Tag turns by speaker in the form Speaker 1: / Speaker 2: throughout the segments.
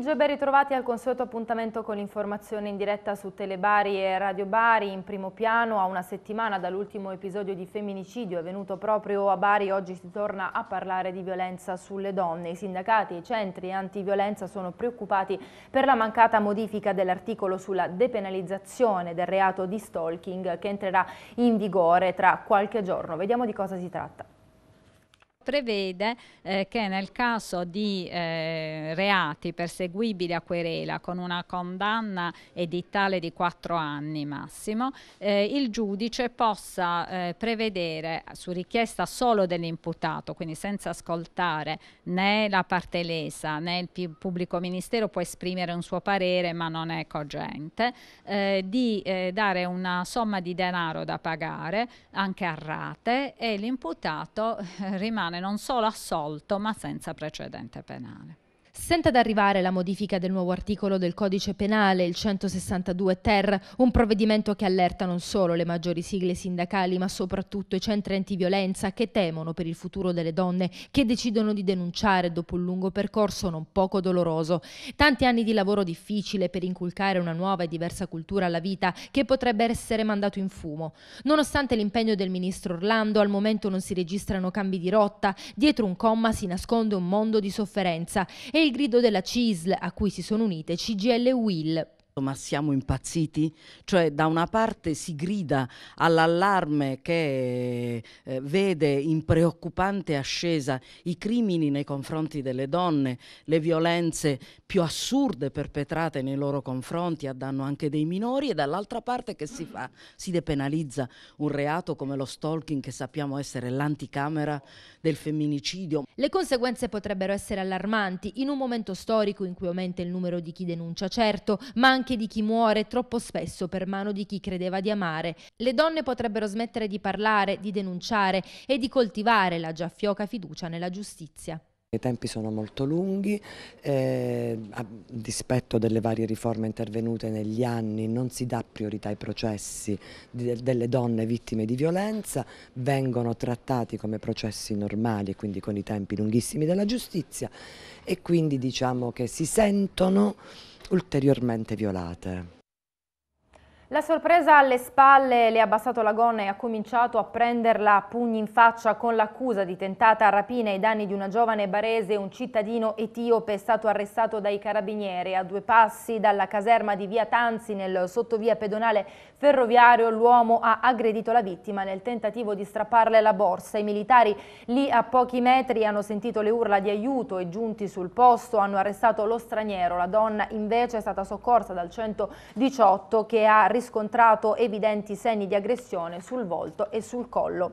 Speaker 1: pomeriggio e ben ritrovati al consueto appuntamento con l'informazione in diretta su Telebari e Radio Bari in primo piano a una settimana dall'ultimo episodio di femminicidio avvenuto proprio a Bari oggi si torna a parlare di violenza sulle donne i sindacati e i centri antiviolenza sono preoccupati per la mancata modifica dell'articolo sulla depenalizzazione del reato di stalking che entrerà in vigore tra qualche giorno vediamo di cosa si tratta prevede eh, che nel caso di eh, reati perseguibili a querela con una condanna edittale di 4 anni massimo, eh, il giudice possa eh, prevedere eh, su richiesta solo dell'imputato, quindi senza ascoltare né la parte lesa né il pubblico ministero può esprimere un suo parere ma non è cogente, eh, di dare una somma di denaro da pagare anche a rate e l'imputato rimane non solo assolto ma senza precedente penale. Senta ad arrivare la modifica del nuovo articolo del codice penale, il 162 ter, un provvedimento che allerta non solo le maggiori sigle sindacali, ma soprattutto i centri antiviolenza che temono per il futuro delle donne che decidono di denunciare dopo un lungo percorso non poco doloroso. Tanti anni di lavoro difficile per inculcare una nuova e diversa cultura alla vita che potrebbe essere mandato in fumo. Nonostante l'impegno del ministro Orlando, al momento non si registrano cambi di rotta, dietro un comma si nasconde un mondo di sofferenza e e il grido della CISL a cui si sono unite CGL e Will. Certo, ma siamo impazziti? Cioè da una parte si grida all'allarme che eh, vede in preoccupante ascesa i crimini nei confronti delle donne, le violenze più assurde perpetrate nei loro confronti a danno anche dei minori e dall'altra parte che si fa? Si depenalizza un reato come lo stalking che sappiamo essere l'anticamera del femminicidio. Le conseguenze potrebbero essere allarmanti in un momento storico in cui aumenta il numero di chi denuncia certo, ma anche anche di chi muore troppo spesso per mano di chi credeva di amare. Le donne potrebbero smettere di parlare, di denunciare e di coltivare la già fioca fiducia nella giustizia. I tempi sono molto lunghi, eh, a dispetto delle varie riforme intervenute negli anni non si dà priorità ai processi di, delle donne vittime di violenza, vengono trattati come processi normali, quindi con i tempi lunghissimi della giustizia e quindi diciamo che si sentono ulteriormente violate. La sorpresa alle spalle le ha abbassato la gonna e ha cominciato a prenderla a pugni in faccia con l'accusa di tentata rapina ai danni di una giovane barese, un cittadino etiope è stato arrestato dai carabinieri. A due passi dalla caserma di via Tanzi nel sottovia pedonale ferroviario l'uomo ha aggredito la vittima nel tentativo di strapparle la borsa. I militari lì a pochi metri hanno sentito le urla di aiuto e giunti sul posto hanno arrestato lo straniero. La donna invece è stata soccorsa dal 118 che ha risposto riscontrato evidenti segni di aggressione sul volto e sul collo.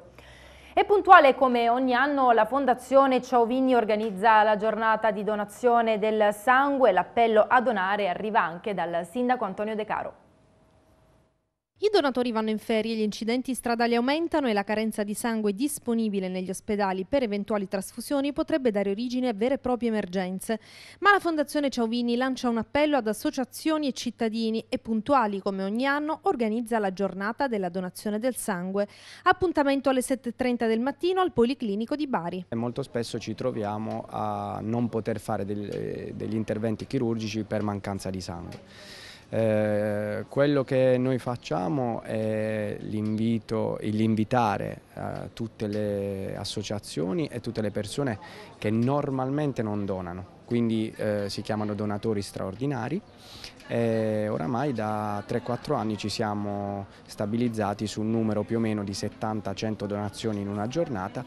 Speaker 1: E puntuale come ogni anno la Fondazione Ciauvini organizza la giornata di donazione del sangue. L'appello a donare arriva anche dal sindaco Antonio De Caro. I donatori vanno in ferie, gli incidenti stradali aumentano e la carenza di sangue disponibile negli ospedali per eventuali trasfusioni potrebbe dare origine a vere e proprie emergenze. Ma la Fondazione Ciauvini lancia un appello ad associazioni e cittadini e puntuali come ogni anno organizza la giornata della donazione del sangue. Appuntamento alle 7.30 del mattino al Policlinico di Bari.
Speaker 2: Molto spesso ci troviamo a non poter fare eh, degli interventi chirurgici per mancanza di sangue. Eh, quello che noi facciamo è l'invitare eh, tutte le associazioni e tutte le persone che normalmente non donano, quindi eh, si chiamano donatori straordinari e oramai da 3-4 anni ci siamo stabilizzati su un numero più o meno di 70-100 donazioni in una giornata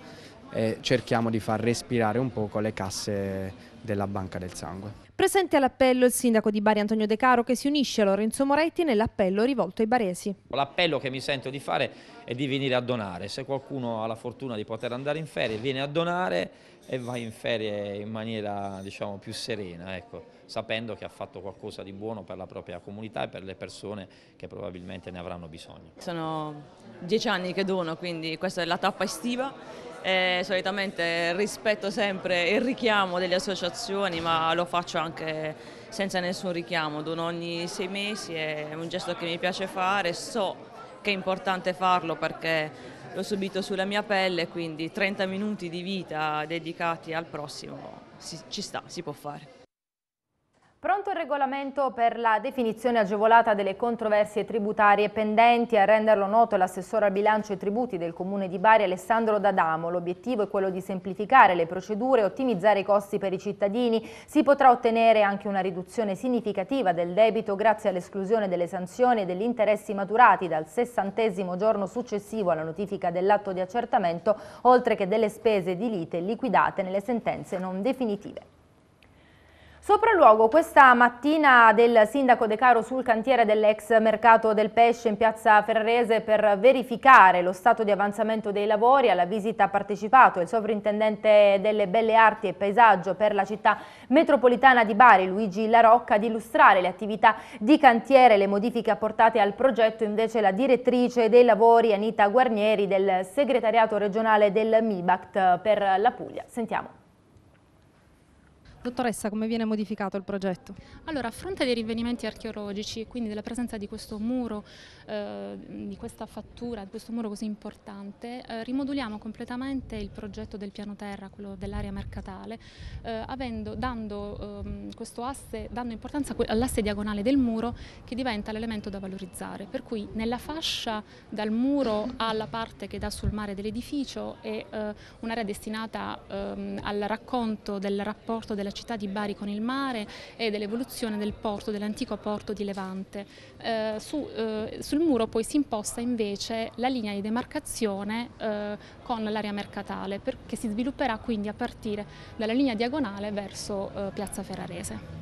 Speaker 2: e cerchiamo di far respirare un poco le casse della Banca del Sangue.
Speaker 1: Presente all'appello il sindaco di Bari Antonio De Caro che si unisce a Lorenzo Moretti nell'appello rivolto ai baresi.
Speaker 2: L'appello che mi sento di fare è di venire a donare, se qualcuno ha la fortuna di poter andare in ferie viene a donare e vai in ferie in maniera diciamo, più serena, ecco, sapendo che ha fatto qualcosa di buono per la propria comunità e per le persone che probabilmente ne avranno bisogno.
Speaker 1: Sono dieci anni che dono, quindi questa è la tappa estiva. E eh, solitamente rispetto sempre il richiamo delle associazioni, ma lo faccio anche senza nessun richiamo, dono ogni sei mesi, è un gesto che mi piace fare, so che è importante farlo perché l'ho subito sulla mia pelle, quindi 30 minuti di vita dedicati al prossimo si, ci sta, si può fare. Pronto il regolamento per la definizione agevolata delle controversie tributarie pendenti. A renderlo noto l'assessore al bilancio e tributi del Comune di Bari Alessandro D'Adamo. L'obiettivo è quello di semplificare le procedure e ottimizzare i costi per i cittadini. Si potrà ottenere anche una riduzione significativa del debito grazie all'esclusione delle sanzioni e degli interessi maturati dal sessantesimo giorno successivo alla notifica dell'atto di accertamento, oltre che delle spese di lite liquidate nelle sentenze non definitive. Sopraluogo questa mattina del sindaco De Caro sul cantiere dell'ex mercato del pesce in piazza Ferrarese per verificare lo stato di avanzamento dei lavori. Alla visita ha partecipato il sovrintendente delle belle arti e paesaggio per la città metropolitana di Bari, Luigi Larocca, ad illustrare le attività di cantiere, e le modifiche apportate al progetto. Invece la direttrice dei lavori Anita Guarnieri del segretariato regionale del MIBACT per la Puglia. Sentiamo. Dottoressa, come viene modificato il progetto? Allora, a fronte dei rinvenimenti archeologici, quindi della presenza di questo muro, eh, di questa fattura, di questo muro così importante, eh, rimoduliamo completamente il progetto del piano terra, quello dell'area mercatale, eh, avendo, dando, ehm, asse, dando importanza all'asse diagonale del muro che diventa l'elemento da valorizzare. Per cui nella fascia dal muro alla parte che dà sul mare dell'edificio è eh, un'area destinata ehm, al racconto del rapporto della della città di Bari con il mare e dell'evoluzione del porto, dell'antico porto di Levante. Eh, su, eh, sul muro poi si imposta invece la linea di demarcazione eh, con l'area mercatale che si svilupperà quindi a partire dalla linea diagonale verso eh, Piazza Ferrarese.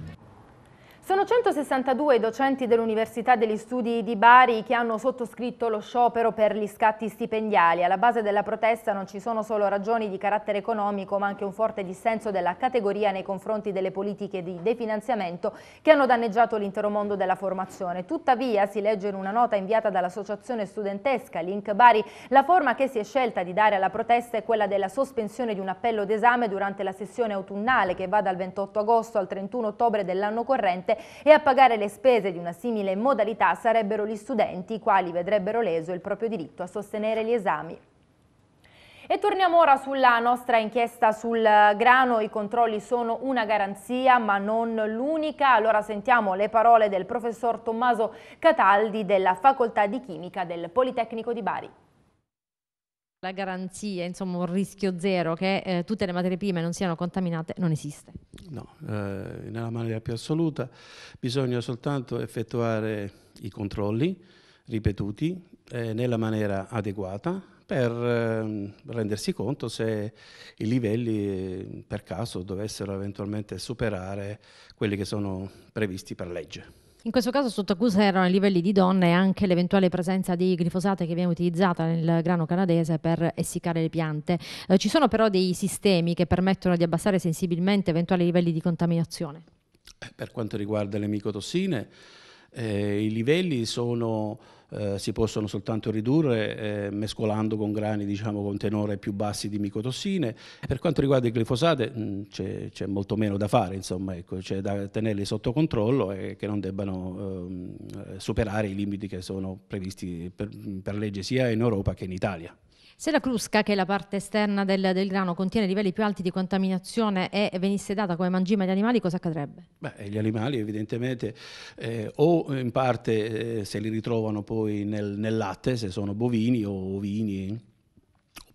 Speaker 1: Sono 162 i docenti dell'Università degli Studi di Bari che hanno sottoscritto lo sciopero per gli scatti stipendiali. Alla base della protesta non ci sono solo ragioni di carattere economico ma anche un forte dissenso della categoria nei confronti delle politiche di definanziamento che hanno danneggiato l'intero mondo della formazione. Tuttavia, si legge in una nota inviata dall'associazione studentesca Link Bari, la forma che si è scelta di dare alla protesta è quella della sospensione di un appello d'esame durante la sessione autunnale che va dal 28 agosto al 31 ottobre dell'anno corrente e a pagare le spese di una simile modalità sarebbero gli studenti, i quali vedrebbero leso il proprio diritto a sostenere gli esami. E torniamo ora sulla nostra inchiesta sul grano, i controlli sono una garanzia ma non l'unica, allora sentiamo le parole del professor Tommaso Cataldi della Facoltà di Chimica del Politecnico di Bari la garanzia, insomma un rischio zero che eh, tutte le materie prime non siano contaminate non esiste?
Speaker 3: No, eh, nella maniera più assoluta bisogna soltanto effettuare i controlli ripetuti eh, nella maniera adeguata per ehm, rendersi conto se i livelli eh, per caso dovessero eventualmente superare quelli che sono previsti per legge.
Speaker 1: In questo caso sotto accusa erano i livelli di donne e anche l'eventuale presenza di glifosate che viene utilizzata nel grano canadese per essiccare le piante. Eh, ci sono però dei sistemi che permettono di abbassare sensibilmente eventuali livelli di contaminazione?
Speaker 3: Eh, per quanto riguarda le micotossine, eh, i livelli sono eh, si possono soltanto ridurre eh, mescolando con grani diciamo, con tenore più bassi di micotossine. Per quanto riguarda il glifosate mm, c'è, c'è, molto meno da fare, insomma, ecco, c'è da tenerli sotto controllo e che non debbano ehm, eh, superare i limiti che sono previsti per, per legge sia in Europa che in Italia.
Speaker 1: Se la crusca, che è la parte esterna del, del grano, contiene livelli più alti di contaminazione e venisse data come mangime agli animali, cosa accadrebbe?
Speaker 3: Beh, gli animali evidentemente eh, o in parte eh, se li ritrovano poi nel, nel latte, se sono bovini o ovini,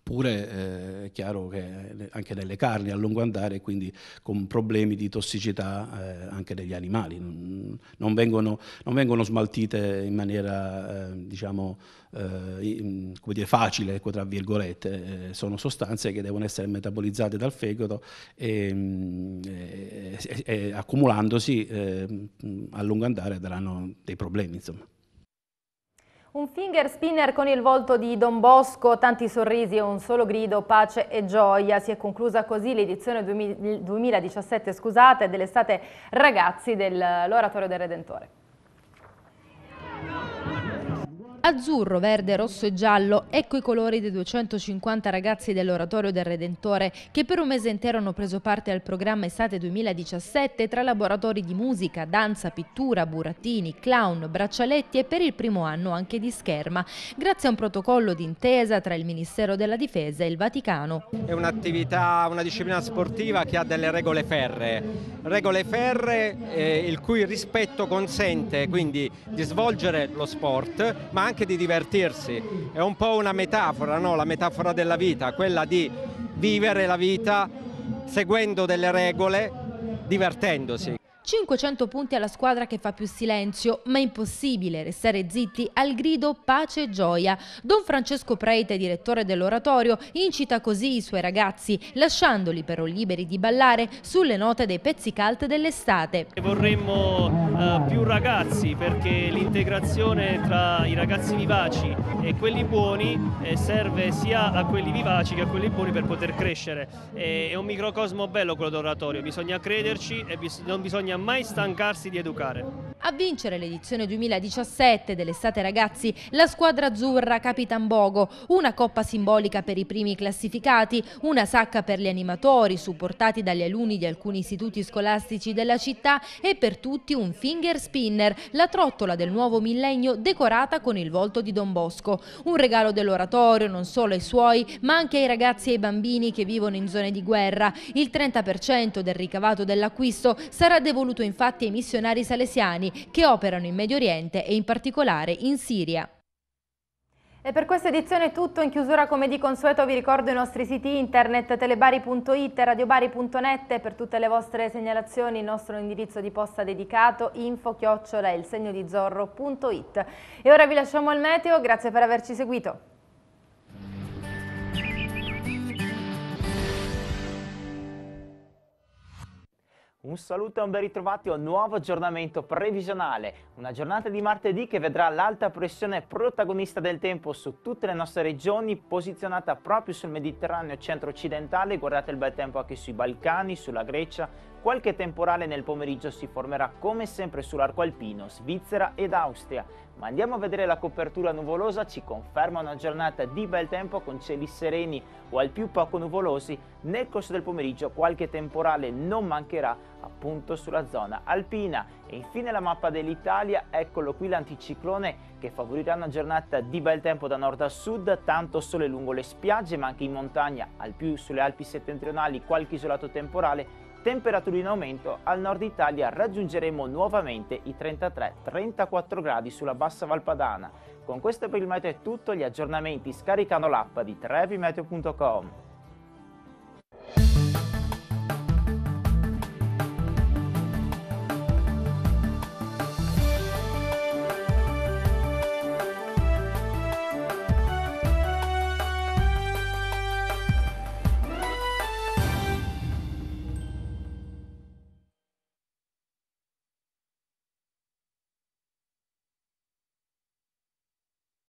Speaker 3: oppure eh, è chiaro che anche nelle carni a lungo andare, quindi con problemi di tossicità eh, anche degli animali, non vengono, non vengono smaltite in maniera eh, diciamo, eh, in, dire, facile, ecco, tra virgolette, eh, sono sostanze che devono essere metabolizzate dal fegato e, mm, e, e accumulandosi eh, a lungo andare daranno dei problemi. Insomma.
Speaker 1: Un finger spinner con il volto di Don Bosco, tanti sorrisi e un solo grido, pace e gioia. Si è conclusa così l'edizione 2017 scusate, dell'estate ragazzi dell'Oratorio del Redentore. Azzurro, verde, rosso e giallo, ecco i colori dei 250 ragazzi dell'Oratorio del Redentore che per un mese intero hanno preso parte al programma Estate 2017 tra laboratori di musica, danza, pittura, burattini, clown, braccialetti e per il primo anno anche di scherma, grazie a un protocollo d'intesa tra il Ministero della Difesa e il Vaticano.
Speaker 2: È un'attività, una disciplina sportiva che ha delle regole ferree, regole ferre eh, il cui rispetto consente quindi di svolgere lo sport ma anche anche di divertirsi. È un po' una metafora, no? la metafora della vita, quella di vivere la vita seguendo delle regole, divertendosi.
Speaker 1: 500 punti alla squadra che fa più silenzio, ma impossibile restare zitti al grido pace e gioia. Don Francesco Preite, direttore dell'oratorio, incita così i suoi ragazzi, lasciandoli però liberi di ballare sulle note dei pezzi cult dell'estate.
Speaker 2: Vorremmo eh, più ragazzi perché l'integrazione tra i ragazzi vivaci e quelli buoni eh, serve sia a quelli vivaci che a quelli buoni per poter crescere. Eh, è un microcosmo bello quello dell'oratorio, bisogna crederci e bis non bisogna mai stancarsi di educare.
Speaker 1: A vincere l'edizione 2017 dell'estate ragazzi la squadra azzurra Capitan Bogo, una coppa simbolica per i primi classificati, una sacca per gli animatori supportati dagli alunni di alcuni istituti scolastici della città e per tutti un finger spinner, la trottola del nuovo millennio decorata con il volto di Don Bosco. Un regalo dell'oratorio non solo ai suoi ma anche ai ragazzi e ai bambini che vivono in zone di guerra. Il 30% del ricavato dell'acquisto sarà devoluto infatti ai missionari salesiani che operano in Medio Oriente e in particolare in Siria. E per questa edizione è tutto, in chiusura come di consueto vi ricordo i nostri siti internet telebari.it e radiobari.net per tutte le vostre segnalazioni il nostro indirizzo di posta dedicato info chiocciola il segno di zorro.it. E ora vi lasciamo al meteo, grazie per averci seguito.
Speaker 2: Un saluto e un ben ritrovati a un nuovo aggiornamento previsionale, una giornata di martedì che vedrà l'alta pressione protagonista del tempo su tutte le nostre regioni, posizionata proprio sul Mediterraneo centro-occidentale, guardate il bel tempo anche sui Balcani, sulla Grecia, Qualche temporale nel pomeriggio si formerà come sempre sull'arco alpino, Svizzera ed Austria, ma andiamo a vedere la copertura nuvolosa, ci conferma una giornata di bel tempo con cieli sereni o al più poco nuvolosi, nel corso del pomeriggio qualche temporale non mancherà appunto sulla zona alpina. E infine la mappa dell'Italia, eccolo qui l'anticiclone che favorirà una giornata di bel tempo da nord a sud, tanto sole lungo le spiagge ma anche in montagna, al più sulle Alpi settentrionali qualche isolato temporale temperature in aumento, al nord Italia raggiungeremo nuovamente i 33-34 gradi sulla bassa Valpadana. Con questo per il meteo è tutto, gli aggiornamenti scaricano l'app di trevimeteo.com.